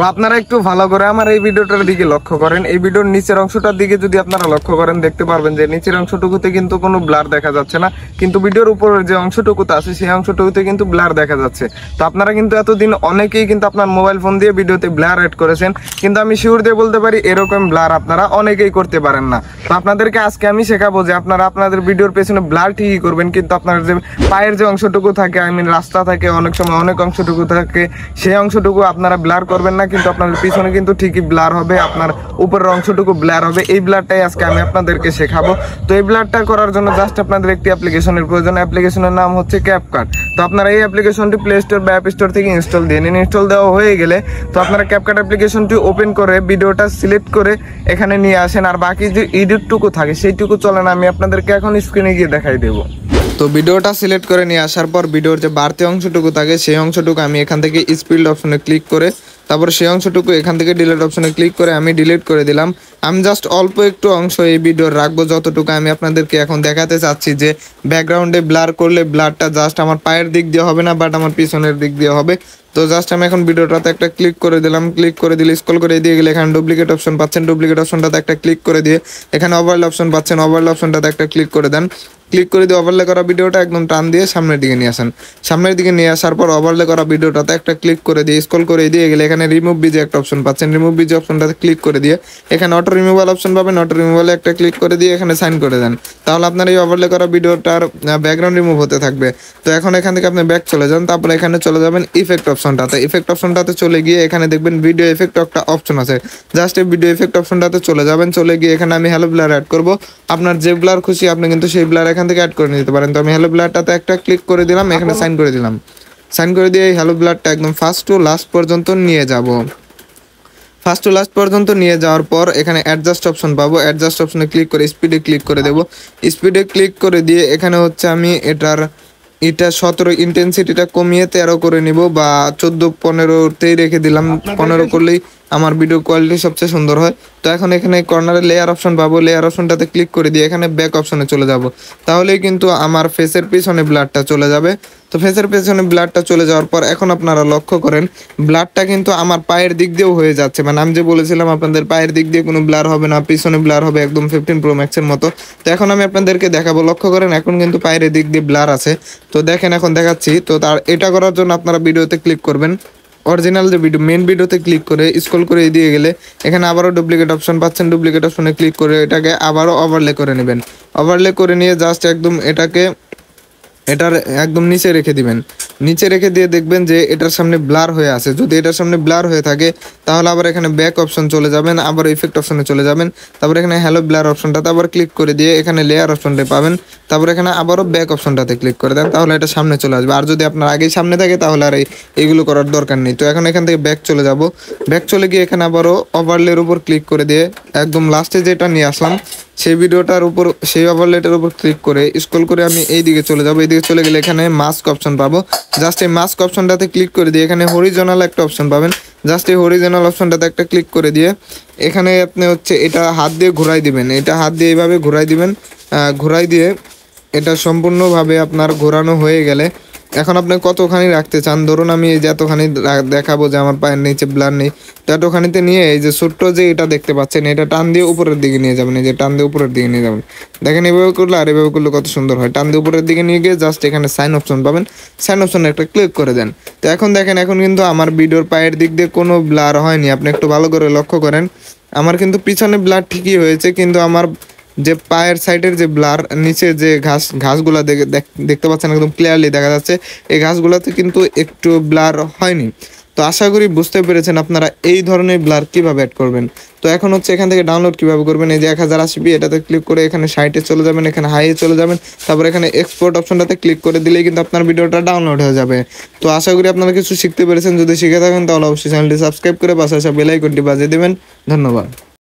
তো আপনারা একটু ভালো করে আমার এই ভিডিওটার দিকে লক্ষ্য করেন এই ভিডিওর নিচের অংশটার দিকে যদি আপনারা লক্ষ্য করেন দেখতে পারবেন যে নিচের অংশটুকুতে কিন্তু কোনো ব্লার দেখা যাচ্ছে না কিন্তু ভিডিওর উপরের যে অংশটুকুতে আছে সেই অংশটুকুতে কিন্তু ব্লার দেখা যাচ্ছে তো আপনারা কিন্তু এতদিন অনেকেই কিন্তু আপনার মোবাইল ফোন দিয়ে ভিডিওতে ব্লার অ্যাড করেছেন কিন্তু আমি শিওর দিয়ে বলতে পারি এরকম ব্লার আপনারা অনেকেই করতে পারেন না তো আপনাদেরকে আজকে আমি শেখাবো যে আপনারা আপনাদের ভিডিওর পেছনে ব্লার ঠিকই করবেন কিন্তু আপনার যে পায়ের যে অংশটুকু থাকে আই মিন রাস্তা থাকে অনেক সময় অনেক অংশটুকু থাকে সেই অংশটুকু আপনারা ব্লার করবেন না কিন্তু আপনার পিছনে কিন্তু ঠিকই ব্লার হবে আপনার উপরের অংশটুকু ব্লার হবে এই ব্লারটাই আজকে আমি আপনাদেরকে শেখাবো তো এই ব্লারটা করার জন্য জাস্ট আপনাদের একটি অ্যাপ্লিকেশনের প্রয়োজন অ্যাপ্লিকেশনের নাম হচ্ছে ক্যাপকার্ট তো আপনারা এই অ্যাপ্লিকেশনটি প্লে স্টোর বা অ্যাপ স্টোর থেকে ইনস্টল দিয়ে নিন ইনস্টল দেওয়া হয়ে গেলে তো আপনারা ক্যাপকার্ট অ্যাপ্লিকেশনটি ওপেন করে ভিডিওটা সিলেক্ট করে এখানে নিয়ে আসেন আর বাকি যে ইডিটটুকু থাকে সেইটুকু চলেন আমি আপনাদেরকে এখন স্ক্রিনে গিয়ে দেখাই দেবো তো ভিডিওটা সিলেক্ট করে নিয়ে আসার পর ভিডিওর যে বাড়তি অংশটুকু থাকে সেই অংশটুকু আমি এখান থেকে স্পিড অপশনে ক্লিক করে তারপরে সেই অংশটুকু এখান থেকে ডিলেট অপশনে ক্লিক করে আমি ডিলিট করে দিলাম আমি জাস্ট অল্প একটু অংশ এই ভিডিওর রাখবো যতটুকু আমি আপনাদেরকে এখন দেখাতে চাচ্ছি যে ব্যাকগ্রাউন্ডে ব্লার করলে ব্লারটা জাস্ট আমার পায়ের দিক দিয়ে হবে না বাট আমার পিছনের দিক দিয়ে হবে তো জাস্ট আমি এখন ভিডিওটাতে একটা ক্লিক করে দিলাম ক্লিক করে দিলে স্কল করে দিয়ে গেলে এখানে ডুপ্লিকেট অপশন পাচ্ছেন ডুপ্লিকেট অপশনটাতে একটা ক্লিক করে দিয়ে এখানে ওভারল অপশন পাচ্ছেন ওভারল অপশনটাতে একটা ক্লিক করে দেন ক্লিক করে দিয়ে ওভারলে করা ভিডিওটা একদম টান দিয়ে সামনের দিকে নিয়ে আসেন সামনের দিকে নিয়ে আসার পর ওভারলে করা ভিডিওটাতে একটা ক্লিক করে দিয়ে স্কল করে দিয়ে গেলে এখানে রিমুভ বিজে একটা অপশন পাচ্ছেন রিমুভ বিজে অপশনটাতে ক্লিক করে দিয়ে এখানে অটো রিমুভাল অপশন পাবেন অটো রিমুভালে একটা ক্লিক করে দিয়ে এখানে সাইন করে দেন তাহলে আপনার এই ওভারলে করা ভিডিওটার ব্যাকগ্রাউন্ড রিমুভ হতে থাকবে তো এখন এখান থেকে আপনি ব্যাক চলে যান তারপরে এখানে চলে যাবেন ইফেক্ট অপশনটাতে ইফেক্ট অপশনটাতে চলে গিয়ে এখানে দেখবেন ভিডিও ইফেক্ট একটা অপশন আছে জাস্ট এই ভিডিও ইফেক্ট অপশনটাতে চলে যাবেন চলে গিয়ে এখানে আমি হ্যালো ব্লার অ্যাড করবো আপনার যে ব্লার খুশি আপনি কিন্তু সেই ব্লার এখানে এখান থেকে অ্যাড করে নিতে পারেন তো আমি হ্যালো ব্লাডটাতে একটা ক্লিক করে দিলাম এখানে সাইন আচ্ছা। করে দিলাম সাইন করে দিয়ে এই হ্যালো ব্লাডটা একদম ফার্স্ট টু লাস্ট পর্যন্ত নিয়ে যাব ফার্স্ট টু লাস্ট পর্যন্ত নিয়ে যাওয়ার পর এখানে অ্যাডজাস্ট অপশন পাবো অ্যাডজাস্ট অপশনে ক্লিক করে স্পিডে ক্লিক করে দেব স্পিডে ক্লিক করে দিয়ে এখানে হচ্ছে আমি এটার এটা সতেরো ইন্টেন্সিটিটা কমিয়ে তেরো করে নিব বা চোদ্দো পনেরোতেই রেখে দিলাম পনেরো করলেই আমার ভিডিও কোয়ালিটি সবচেয়ে সুন্দর হয় তো এখন এখানে কর্নারে লেয়ার অপশন পাবো লেয়ার অপশনটাতে ক্লিক করে দিয়ে এখানে ব্যাক অপশনে চলে যাব তাহলেই কিন্তু আমার ফেসের পিছনে ব্লাডটা চলে যাবে তো ফেসের পিছনে ব্লাডটা চলে যাওয়ার পর এখন আপনারা লক্ষ্য করেন ব্লাডটা কিন্তু আমার পায়ের দিক দিয়েও হয়ে যাচ্ছে মানে আমি যে বলেছিলাম আপনাদের পায়ের দিক দিয়ে কোনো ব্লার হবে না পিছনে ব্লার হবে একদম ফিফটিন প্রো ম্যাক্সের মতো তো এখন আমি আপনাদেরকে দেখাবো লক্ষ্য করেন এখন কিন্তু পায়ের দিক দিয়ে ব্লার আছে তো দেখেন এখন দেখাচ্ছি তো তার এটা করার জন্য আপনারা ভিডিওতে ক্লিক করবেন অরিজিনাল যে ভিডিও মেন ভিডিওতে ক্লিক করে স্ক্রল করে দিয়ে গেলে এখানে আবারও ডুপ্লিকেট অপশন পাচ্ছেন ডুপ্লিকেট অপশনে ক্লিক করে এটাকে আবারও ওভারলে করে নেবেন ওভারলে করে নিয়ে জাস্ট একদম এটাকে এটার একদম নিচে রেখে দিবেন নিচে রেখে দিয়ে দেখবেন যে এটার সামনে ব্লার হয়ে আছে যদি এটার সামনে ব্লার হয়ে থাকে তাহলে আবার এখানে ব্যাক অপশন চলে যাবেন আবার ইফেক্ট অপশনে চলে যাবেন তারপর এখানে হ্যালো ব্লার অপশনটাতে আবার ক্লিক করে দিয়ে এখানে লেয়ার অপশনটা পাবেন তারপর এখানে আবারও ব্যাক অপশনটাতে ক্লিক করে দেন তাহলে এটা সামনে চলে আসবে আর যদি আপনার আগেই সামনে থাকে তাহলে আর এইগুলো করার দরকার নেই তো এখন এখান থেকে ব্যাক চলে যাব ব্যাক চলে গিয়ে এখানে আবারও ওভারলের উপর ক্লিক করে দিয়ে একদম লাস্টে যেটা নিয়ে আসলাম সেই ভিডিওটার উপর সেই ওভারলেটার উপর ক্লিক করে স্কুল করে আমি এই দিকে চলে যাবো এইদিকে চলে গেলে এখানে মাস্ক অপশন পাবো জাস্ট এই মাস্ক অপশনটাতে ক্লিক করে দিয়ে এখানে হরিজোনাল একটা অপশন পাবেন জাস্ট এই হরিজোনাল অপশনটাতে একটা ক্লিক করে দিয়ে এখানে আপনি হচ্ছে এটা হাত দিয়ে ঘুরাই দিবেন এটা হাত দিয়ে এইভাবে ঘুরাই দিবেন ঘুরাই দিয়ে এটা সম্পূর্ণভাবে আপনার ঘোরানো হয়ে গেলে এখন আপনি কতখানি রাখতে চান ধরুন আমি এই যে এতখানি দেখাবো যে আমার পায়ের নিচে ব্লার নেই তো এতখানিতে নিয়ে এই যে ছোট্ট যে এটা দেখতে পাচ্ছেন এটা টান দিয়ে উপরের দিকে নিয়ে যাবেন এই যে টান দিয়ে উপরের দিকে নিয়ে যাবেন দেখেন এভাবে করলে আর এভাবে করলে কত সুন্দর হয় টান দিয়ে উপরের দিকে নিয়ে গিয়ে জাস্ট এখানে সাইন অপশন পাবেন সাইন অপশনে একটা ক্লিক করে দেন তো এখন দেখেন এখন কিন্তু আমার ভিডিওর পায়ের দিক দিয়ে কোনো ব্লার হয়নি আপনি একটু ভালো করে লক্ষ্য করেন আমার কিন্তু পিছনে ব্লার ঠিকই হয়েছে কিন্তু আমার যে পায়ের সাইডের যে ব্লার নিচে যে ঘাস ঘাসগুলা দেখতে পাচ্ছেন একদম ক্লিয়ারলি দেখা যাচ্ছে এই ঘাসগুলাতে কিন্তু একটু ব্লার হয়নি তো আশা করি বুঝতে পেরেছেন আপনারা এই ধরনের ব্লার কীভাবে অ্যাড করবেন তো এখন হচ্ছে এখান থেকে ডাউনলোড কীভাবে করবেন এই যে এক হাজার আসবি এটাতে ক্লিক করে এখানে সাইটে চলে যাবেন এখানে হাইয়ে চলে যাবেন তারপর এখানে এক্সপোর্ট অপশনটাতে ক্লিক করে দিলেই কিন্তু আপনার ভিডিওটা ডাউনলোড হয়ে যাবে তো আশা করি আপনারা কিছু শিখতে পেরেছেন যদি শিখে থাকেন তাহলে অবশ্যই চ্যানেলটি সাবস্ক্রাইব করে পাশাপাশি বেলাইকনটি বাজিয়ে দেবেন ধন্যবাদ